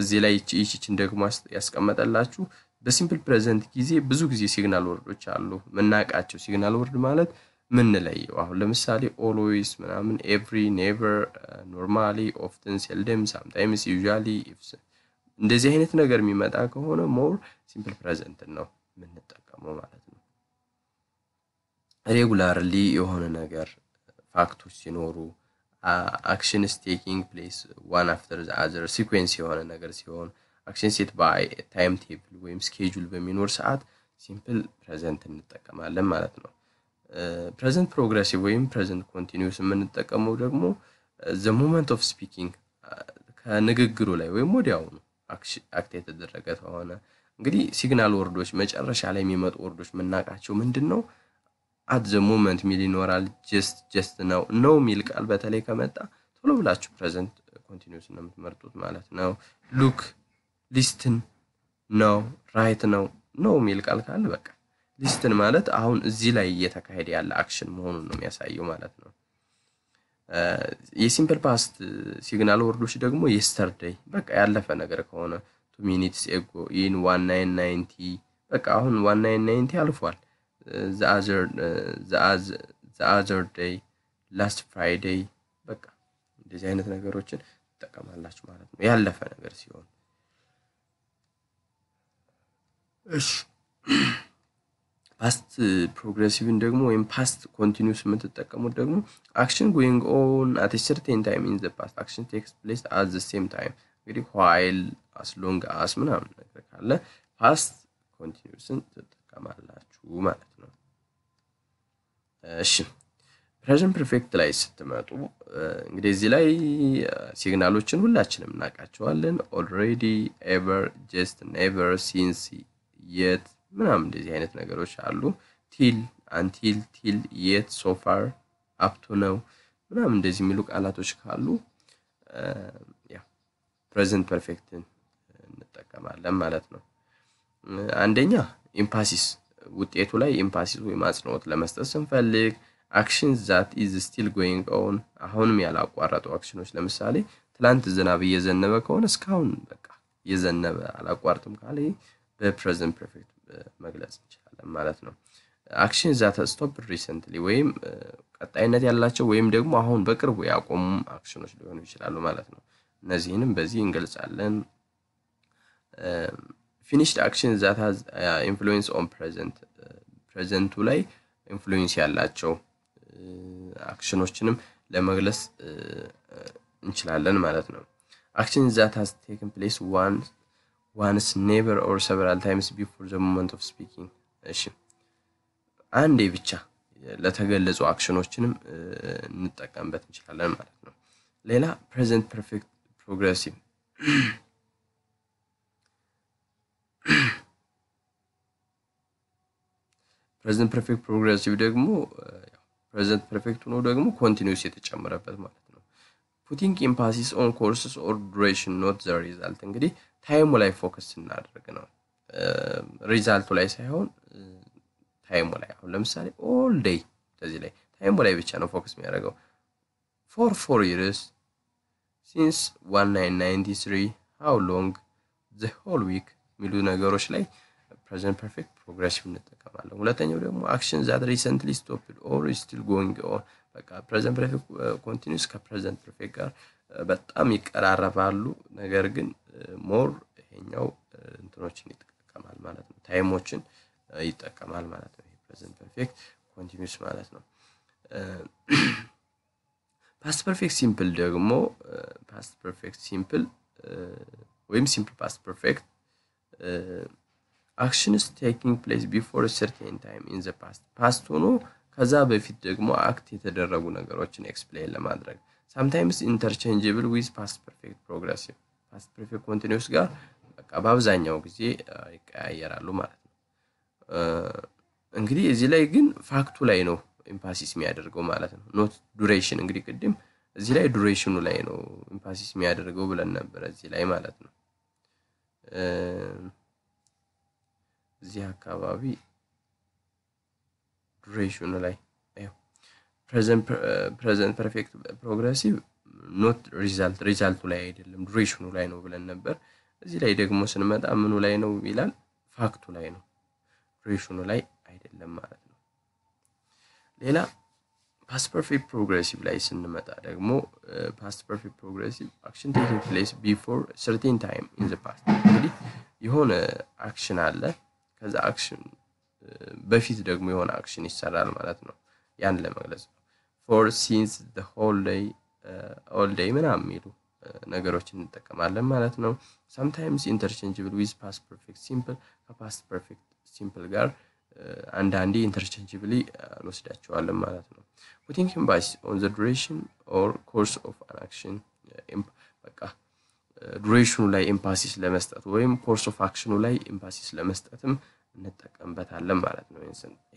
እዚህ ላይ ይቺችን ደግሞ ያስቀመጠላችሁ በሲምፕል ፕሬዘንት ጊዜ ብዙ ጊዜ ሲግናል ወርዶች አሉ። ምናቃቸው ሲግናል ወርድ ማለት ምንለየው አሁን ለምሳሌ ኦልዌይስ ምናምን፣ ኤቭሪ፣ ኔቨር፣ ኖርማሊ፣ ኦፍትን፣ ሴልደም፣ ሳምታይምስ፣ ኢፍስ እንደዚህ አይነት ነገር የሚመጣ ከሆነ ሞር ሲምፕል ፕሬዘንት ነው የምንጠቀመው ማለት ነው። ሬጉላርሊ የሆነ ነገር ፋክቶች ሲኖሩ አክሽንስ ቴኪንግ ፕሌስ ዋን አፍተር አዘር ሲኩዌንስ የሆነ ነገር ሲሆን አክሽን ሴት በአይ ታይም ቴብል ወይም ስኬጁል በሚኖር ሰዓት ሲምፕል ፕሬዘንት እንጠቀማለን ማለት ነው። ፕሬዘንት ፕሮግረሲቭ ወይም ፕሬዘንት ኮንቲኒስ የምንጠቀመው ደግሞ ዘ ሞመንት ኦፍ ስፒኪንግ ከንግግሩ ላይ ወይም ወዲያውኑ አክት የተደረገ ከሆነ እንግዲህ ሲግናል ወርዶች መጨረሻ ላይ የሚመጡ ወርዶች የምናውቃቸው ምንድን ነው አት ዘ ሞመንት ሚል ይኖራል። ጀስት ጀስት ነው ነው ሚል ቃል በተለይ ከመጣ ቶሎ ብላችሁ ፕሬዘንት ኮንቲኒስ ነው የምትመርጡት ማለት ነው። ሉክ ሊስትን ነው ራይት ነው ነው ሚል ቃል ካለ በቃ ሊስትን ማለት አሁን እዚህ ላይ እየተካሄደ ያለ አክሽን መሆኑን ነው የሚያሳየው ማለት ነው። የሲምፕል ፓስት ሲግናል ወርዶች ደግሞ የስተርደይ በቃ ያለፈ ነገር ከሆነ ቱ ሚኒትስ ኤጎ ኢን ዋን ናይን ናይንቲ በቃ አሁን ዋን ናይን ናይንቲ አልፏል። ዘ አዘር ዴይ፣ ላስት ፍራይዴይ በቃ እንደዚህ አይነት ነገሮችን ትጠቀማላችሁ ማለት ነው ያለፈ ነገር ሲሆን። እሺ ፓስት ፕሮግሬሲቭን ደግሞ ወይም ፓስት ኮንቲኒስ የምትጠቀሙት ደግሞ አክሽን ጎንግ ኦን አት ሰርቴን ታይም ኢን ዘ ፓስት አክሽን ቴክስ ፕሌስ አት ዘ ሴም ታይም እንግዲህ ዋይል አስሎንግ አስ ምናምን ነገር ካለ ፓስት ኮንቲኒስን ትጠቀማላችሁ። አለባችሁ ማለት ነው። እሺ ፕሬዘንት ፐርፌክት ላይ ስትመጡ እንግዲህ እዚህ ላይ ሲግናሎችን ሁላችንም እናውቃቸዋለን። ኦልሬዲ፣ ኤቨር፣ ጀስት፣ ኔቨር፣ ሲንስ፣ የት ምናምን እንደዚህ አይነት ነገሮች አሉ። ቲል፣ አንቲል፣ ቲል፣ የት፣ ሶፋር፣ አፕቱ ነው ምናምን እንደዚህ የሚሉ ቃላቶች ካሉ ፕሬዘንት ፐርፌክትን እንጠቀማለን ማለት ነው። አንደኛ ኢምፓሲስ ውጤቱ ላይ ኢምፓሲስ ወይም አጽንኦት ለመስጠት ስንፈልግ አክሽን ዛት ኢዝ ስቲል ጎይንግ ኦን አሁንም ያላቋረጡ አክሽኖች ለምሳሌ ትላንት ዝናብ እየዘነበ ከሆነ እስካሁን በቃ እየዘነበ አላቋርጥም ካለ በፕሬዘንት ፐርፌክት መግለጽ እንችላለን ማለት ነው። አክሽን ዛት ስቶፕ ሪሰንትሊ ወይም ቀጣይነት ያላቸው ወይም ደግሞ አሁን በቅርቡ ያቆሙም አክሽኖች ሊሆኑ ይችላሉ ማለት ነው። እነዚህንም በዚህ እንገልጻለን። ፊኒሽድ አክሽን ዛት ሃዝ ኢንፍሉዌንስ ኦን ፕሬዘንት ፕሬዘንቱ ላይ ኢንፍሉዌንስ ያላቸው አክሽኖችንም uh, ለመግለጽ uh, እንችላለን ማለት ነው። አክሽን ዛት ሃዝ ቴክን ፕሌስ ዋንስ ኔቨር ኦር ሰቨራል ታይምስ ቢፎር ዘ ሞመንት ኦፍ ስፒኪንግ። እሺ አንዴ ብቻ ለተገለጹ አክሽኖችንም uh, እንጠቀምበት እንችላለን ማለት ነው። ሌላ ፕሬዘንት ፐርፌክት ፕሮግረሲቭ ፕሬዘንት ፐርፌክት ፕሮግረሲቭ ደግሞ ፕሬዘንት uh, ፐርፌክት ሆኖ ደግሞ ኮንቲኒስ የተጨመረበት ማለት ነው። ፑቲንግ ኢምፓሲስ ኦን ኮርስስ ኦር ዱሬሽን ኖት ዘ ሪዛልት እንግዲህ ታይሙ ላይ ፎከስ ስናደርግ ነው ሪዛልቱ uh, ላይ ሳይሆን ታይሙ uh, ላይ አሁን ለምሳሌ ኦል ዴይ እንደዚህ ላይ ታይሙ ላይ ብቻ ነው ፎከስ የሚያደርገው ፎር ፎር ይርስ ሲንስ 1993 ሃው ሎንግ ዘ ሆል ዊክ የሚሉ ነገሮች ላይ ፕሬዘንት ፐርፌክት ፕሮግረሲቭ እንጠቀማለን። ሁለተኛው ደግሞ አክሽን ዛት ሪሰንትሊ ስቶፕድ ኦር ስቲል ጎንግ ኦን በቃ ፕሬዘንት ፐርፌክት ኮንቲኒስ ከፕሬዘንት ፐርፌክት ጋር በጣም ይቀራረባሉ። ነገር ግን ሞር ይሄኛው እንትኖችን ይጠቀማል ማለት ነው። ታይሞችን ይጠቀማል ማለት ነው። ፕሬዘንት ፐርፌክት ኮንቲኒስ ማለት ነው። ፓስት ፐርፌክት ሲምፕል ደግሞ ፓስት ፐርፌክት ሲምፕል ወይም ሲምፕል ፓስት ፐርፌክት አክሽንስ ቴኪንግ ፕሌስ ቢፎር ሰርቴን ታይም ኢን ዘ ፓስት ፓስት ሆኖ ከዛ በፊት ደግሞ አክት የተደረጉ ነገሮችን ኤክስፕሌን ለማድረግ ሳምታይምስ ኢንተርቼንጀብል ዊዝ ፓስት ፐርፌክት ፕሮግረሲቭ ፓስት ፐርፌክት ኮንቲኒስ ጋር በቃ በአብዛኛው ጊዜ uh, ይቀያየራሉ ማለት ነው። uh, እንግዲህ እዚህ ላይ ግን ፋክቱ ላይ ነው ኤምፓሲስ የሚያደርገው ማለት ነው። ኖት ዱሬሽን እንግዲህ ቅድም እዚህ ላይ ዱሬሽኑ ላይ ነው ኤምፓሲስ የሚያደርገው ብለን ነበር እዚህ ላይ ማለት ነው። እዚህ አካባቢ ዱሬሽኑ ላይ ፕሬዘንት ፐርፌክት ፕሮግረሲቭ ኖት ሪዛልት ሪዛልቱ ላይ አይደለም ዱሬሽኑ ላይ ነው ብለን ነበር። እዚህ ላይ ደግሞ ስንመጣ ምኑ ላይ ነው ይላል? ፋክቱ ላይ ነው፣ ዱሬሽኑ ላይ አይደለም ማለት ነው። ሌላ ፓስት ፐርፌክት ፕሮግሬሲቭ ላይ ስንመጣ ደግሞ ፓስት ፐርፌክት ፕሮግሬሲቭ አክሽን ቴኪንግ ፕሌስ ቢፎር ሰርቴን ታይም ኢን ዘ ፓስት እንግዲህ የሆነ አክሽን አለ ከዛ አክሽን በፊት ደግሞ የሆነ አክሽን ይሰራል ማለት ነው ያን ለመግለጽ ነው ፎር ሲንስ ሆል ደይ ምናምን የሚሉ ነገሮች እንጠቀማለን ማለት ነው ሳምታይምስ ኢንተርቼንጅብል ዊዝ ፓስት ፐርፌክት ሲምፕል ከፓስት ፐርፌክት ሲምፕል ጋር አንዳንዴ ኢንተርቼንጅብሊ እንወስዳቸዋለን ማለት ነው we think implies on the duration or course of an action uh, በቃ ዱሬሽኑ uh, ላይ ኤምፓሲስ ለመስጠት ወይም ኮርስ ኦፍ አክሽኑ ላይ ኤምፓሲስ ለመስጠትም እንጠቀምበታለን ማለት ነው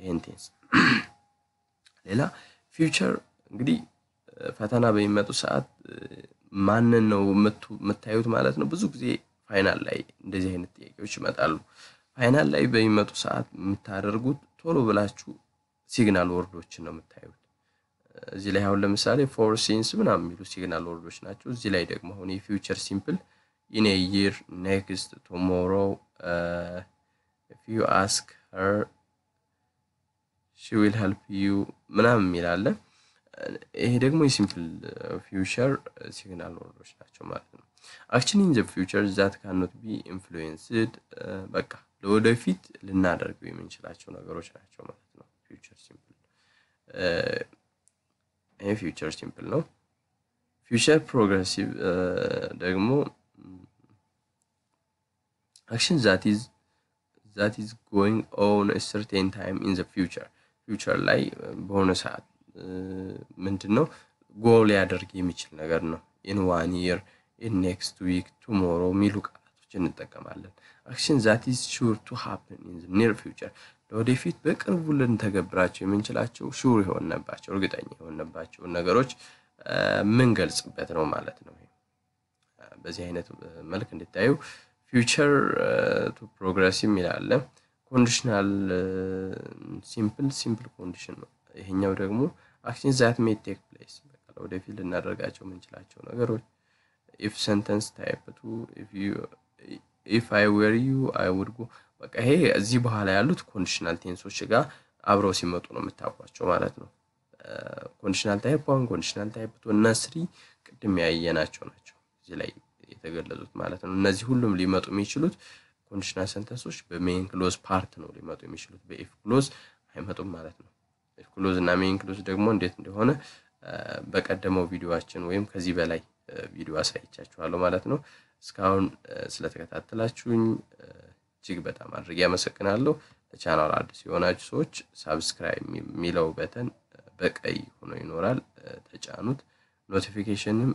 ይህን ቴንስ። ሌላ ፊውቸር እንግዲህ uh, ፈተና በሚመጡ ሰዓት ማንን ነው የምታዩት ማለት ነው። ብዙ ጊዜ ፋይናል ላይ እንደዚህ አይነት ጥያቄዎች ይመጣሉ። ፋይናል ላይ በሚመጡ ሰዓት የምታደርጉት ቶሎ ብላችሁ ሲግናል ወርዶችን ነው የምታዩት። እዚህ ላይ አሁን ለምሳሌ ፎር ሲንስ ምናምን የሚሉ ሲግናል ወርዶች ናቸው። እዚህ ላይ ደግሞ አሁን የፊውቸር ሲምፕል ኢን ይር፣ ኔክስት፣ ቶሞሮ፣ ፊዩ አስክ ር ሺ ዊል ሄልፕ ዩ ምናምን የሚላለ። ይሄ ደግሞ የሲምፕል ፊውቸር ሲግናል ወርዶች ናቸው ማለት ነው። አክሽን ኢን ዘ ፊውቸር ዛት ካኖት ቢ ኢንፍሉዌንስድ፣ በቃ ለወደፊት ልናደርገው የምንችላቸው ነገሮች ናቸው ማለት ነው ፊውቸር ሲምፕል ይሄ ፊውቸር ሲምፕል ነው። ፊውቸር ፕሮግረሲቭ ደግሞ አክሽን ዛት ኢዝ ዛት ኢዝ ጎይንግ ኦን ሰርቴን ታይም ኢን ዘ ፊውቸር ፊውቸር ላይ በሆነ ሰዓት ምንድን ነው ጎል ሊያደርግ የሚችል ነገር ነው። ኢን ዋን ይር ኢን ኔክስት ዊክ ቱሞሮ የሚሉ ቃላቶች እንጠቀማለን። አክሽን ዛት ኢዝ ሹር ቱ ሃፕን ኢን ኒር ፊውቸር ለወደፊት በቅርቡ ልንተገብራቸው የምንችላቸው ሹር የሆነባቸው እርግጠኛ የሆነባቸውን ነገሮች ምንገልጽበት ነው ማለት ነው። በዚህ አይነት መልክ እንድታዩ ፊውቸር ቱ ፕሮግረስ የሚላለ ኮንዲሽናል ሲምፕል ሲምፕል ኮንዲሽን ነው። ይሄኛው ደግሞ አክሽን ዛት ሜድ ቴክ ፕሌስ ወደፊት ልናደርጋቸው የምንችላቸው ነገሮች ኢፍ ሰንተንስ ታይፕ ቱ ኢፍ አይ ወር ዩ አይ ውድ ጎ በቃ ይሄ እዚህ በኋላ ያሉት ኮንዲሽናል ቴንሶች ጋር አብረው ሲመጡ ነው የምታውቋቸው ማለት ነው። ኮንዲሽናል ታይፕ ዋን፣ ኮንዲሽናል ታይፕ ቱ እና ስሪ ቅድም ያየናቸው ናቸው እዚህ ላይ የተገለጹት ማለት ነው። እነዚህ ሁሉም ሊመጡ የሚችሉት ኮንዲሽናል ሰንተንሶች በሜን ክሎዝ ፓርት ነው ሊመጡ የሚችሉት፣ በኤፍ ክሎዝ አይመጡም ማለት ነው። ኤፍ ክሎዝ እና ሜን ክሎዝ ደግሞ እንዴት እንደሆነ በቀደመው ቪዲዮችን ወይም ከዚህ በላይ ቪዲዮ አሳይቻችኋለሁ ማለት ነው። እስካሁን ስለተከታተላችሁኝ እጅግ በጣም አድርጌ ያመሰግናለሁ። ለቻናል አዲስ የሆናችሁ ሰዎች ሳብስክራይብ የሚለው በተን በቀይ ሆኖ ይኖራል፣ ተጫኑት። ኖቲፊኬሽንም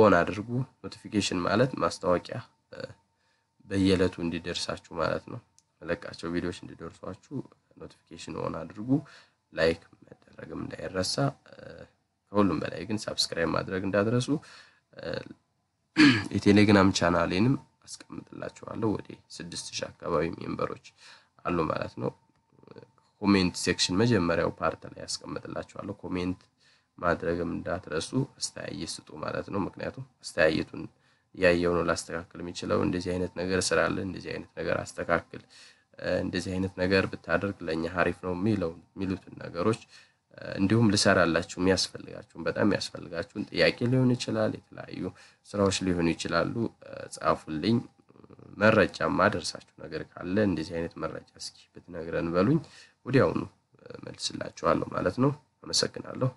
ኦን አድርጉ። ኖቲፊኬሽን ማለት ማስታወቂያ በየዕለቱ እንዲደርሳችሁ ማለት ነው። መለቃቸው ቪዲዮዎች እንዲደርሷችሁ ኖቲፊኬሽን ኦን አድርጉ። ላይክ መደረግም እንዳይረሳ። ከሁሉም በላይ ግን ሳብስክራይብ ማድረግ እንዳትረሱ። የቴሌግራም ቻናሌንም አስቀምጥላችኋለሁ። ወደ ስድስት ሺህ አካባቢ ሜምበሮች አሉ ማለት ነው። ኮሜንት ሴክሽን መጀመሪያው ፓርት ላይ ያስቀምጥላችኋለሁ። ኮሜንት ማድረግም እንዳትረሱ፣ አስተያየት ስጡ ማለት ነው። ምክንያቱም አስተያየቱን ያየው ነው ላስተካክል የሚችለው እንደዚህ አይነት ነገር ስራለን፣ እንደዚህ አይነት ነገር አስተካክል፣ እንደዚህ አይነት ነገር ብታደርግ ለእኛ ሀሪፍ ነው የሚለው የሚሉትን ነገሮች እንዲሁም ልሰራላችሁ የሚያስፈልጋችሁን በጣም የሚያስፈልጋችሁን ጥያቄ ሊሆን ይችላል፣ የተለያዩ ስራዎች ሊሆኑ ይችላሉ። ጻፉልኝ። መረጃ ማደርሳችሁ ነገር ካለ እንደዚህ አይነት መረጃ እስኪ ብትነግረን በሉኝ፣ ወዲያውኑ መልስላችኋለሁ ማለት ነው። አመሰግናለሁ።